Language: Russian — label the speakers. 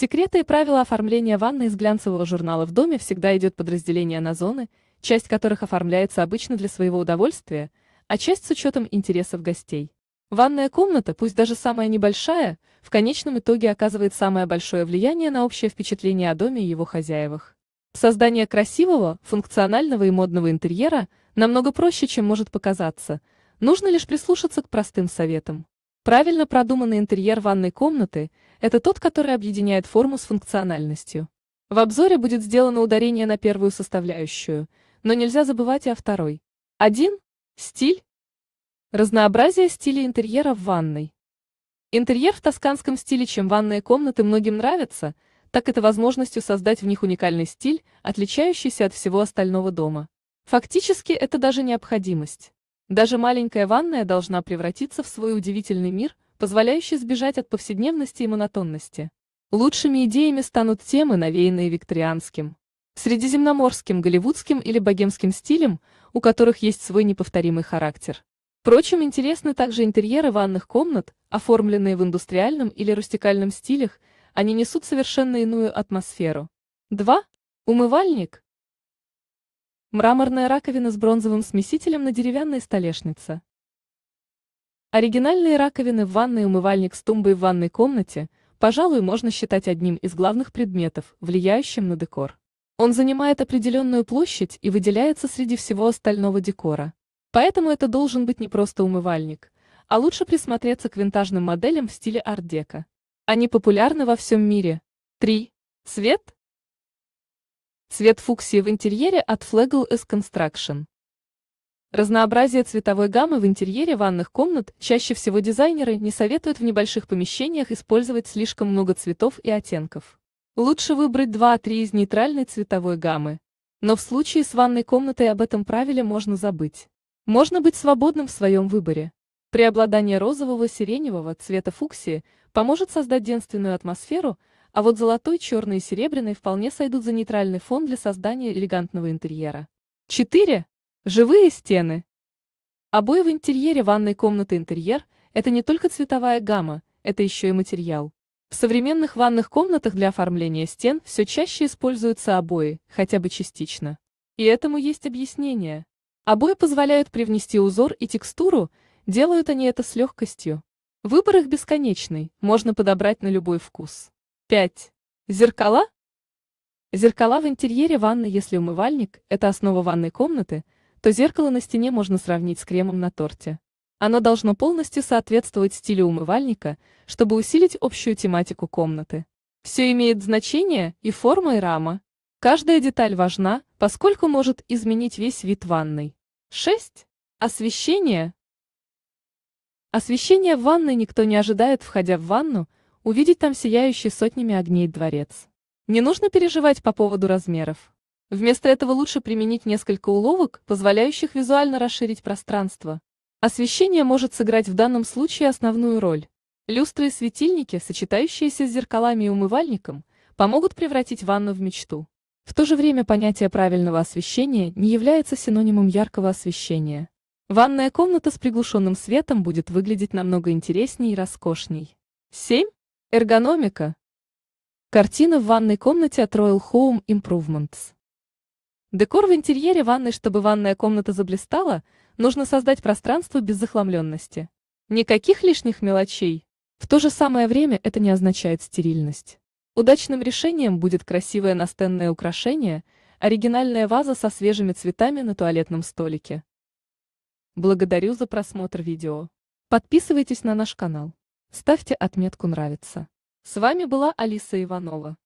Speaker 1: Секреты и правила оформления ванны из глянцевого журнала в доме всегда идет подразделение на зоны, часть которых оформляется обычно для своего удовольствия, а часть с учетом интересов гостей. Ванная комната, пусть даже самая небольшая, в конечном итоге оказывает самое большое влияние на общее впечатление о доме и его хозяевах. Создание красивого, функционального и модного интерьера намного проще, чем может показаться. Нужно лишь прислушаться к простым советам. Правильно продуманный интерьер ванной комнаты – это тот, который объединяет форму с функциональностью. В обзоре будет сделано ударение на первую составляющую, но нельзя забывать и о второй. Один – Стиль. Разнообразие стилей интерьера в ванной. Интерьер в тосканском стиле, чем ванные комнаты многим нравится, так это возможностью создать в них уникальный стиль, отличающийся от всего остального дома. Фактически это даже необходимость. Даже маленькая ванная должна превратиться в свой удивительный мир, позволяющий сбежать от повседневности и монотонности. Лучшими идеями станут темы, навеянные викторианским, средиземноморским, голливудским или богемским стилем, у которых есть свой неповторимый характер. Впрочем, интересны также интерьеры ванных комнат, оформленные в индустриальном или рустикальном стилях, они несут совершенно иную атмосферу. 2. Умывальник Мраморная раковина с бронзовым смесителем на деревянной столешнице. Оригинальные раковины в ванной и умывальник с тумбой в ванной комнате, пожалуй, можно считать одним из главных предметов, влияющим на декор. Он занимает определенную площадь и выделяется среди всего остального декора. Поэтому это должен быть не просто умывальник, а лучше присмотреться к винтажным моделям в стиле арт-дека. Они популярны во всем мире. 3. Свет? Цвет фуксии в интерьере от Flagel S Construction. Разнообразие цветовой гаммы в интерьере ванных комнат чаще всего дизайнеры не советуют в небольших помещениях использовать слишком много цветов и оттенков. Лучше выбрать 2-3 из нейтральной цветовой гаммы. Но в случае с ванной комнатой об этом правиле можно забыть. Можно быть свободным в своем выборе. Преобладание розового-сиреневого цвета фуксии поможет создать денственную атмосферу – а вот золотой, черный и серебряный вполне сойдут за нейтральный фон для создания элегантного интерьера. 4. Живые стены. Обои в интерьере ванной комнаты интерьер – это не только цветовая гамма, это еще и материал. В современных ванных комнатах для оформления стен все чаще используются обои, хотя бы частично. И этому есть объяснение. Обои позволяют привнести узор и текстуру, делают они это с легкостью. Выбор их бесконечный, можно подобрать на любой вкус. 5. Зеркала? Зеркала в интерьере ванны, если умывальник – это основа ванной комнаты, то зеркало на стене можно сравнить с кремом на торте. Оно должно полностью соответствовать стилю умывальника, чтобы усилить общую тематику комнаты. Все имеет значение и форма, и рама. Каждая деталь важна, поскольку может изменить весь вид ванной. 6. Освещение. Освещение в ванной никто не ожидает, входя в ванну – увидеть там сияющий сотнями огней дворец. Не нужно переживать по поводу размеров. Вместо этого лучше применить несколько уловок, позволяющих визуально расширить пространство. Освещение может сыграть в данном случае основную роль. Люстры и светильники, сочетающиеся с зеркалами и умывальником, помогут превратить ванну в мечту. В то же время понятие правильного освещения не является синонимом яркого освещения. Ванная комната с приглушенным светом будет выглядеть намного интереснее и роскошней. 7. Эргономика. Картина в ванной комнате от Royal Home Improvements. Декор в интерьере ванной, чтобы ванная комната заблистала, нужно создать пространство без захламленности. Никаких лишних мелочей. В то же самое время это не означает стерильность. Удачным решением будет красивое настенное украшение, оригинальная ваза со свежими цветами на туалетном столике. Благодарю за просмотр видео. Подписывайтесь на наш канал. Ставьте отметку «Нравится». С вами была Алиса Иванова.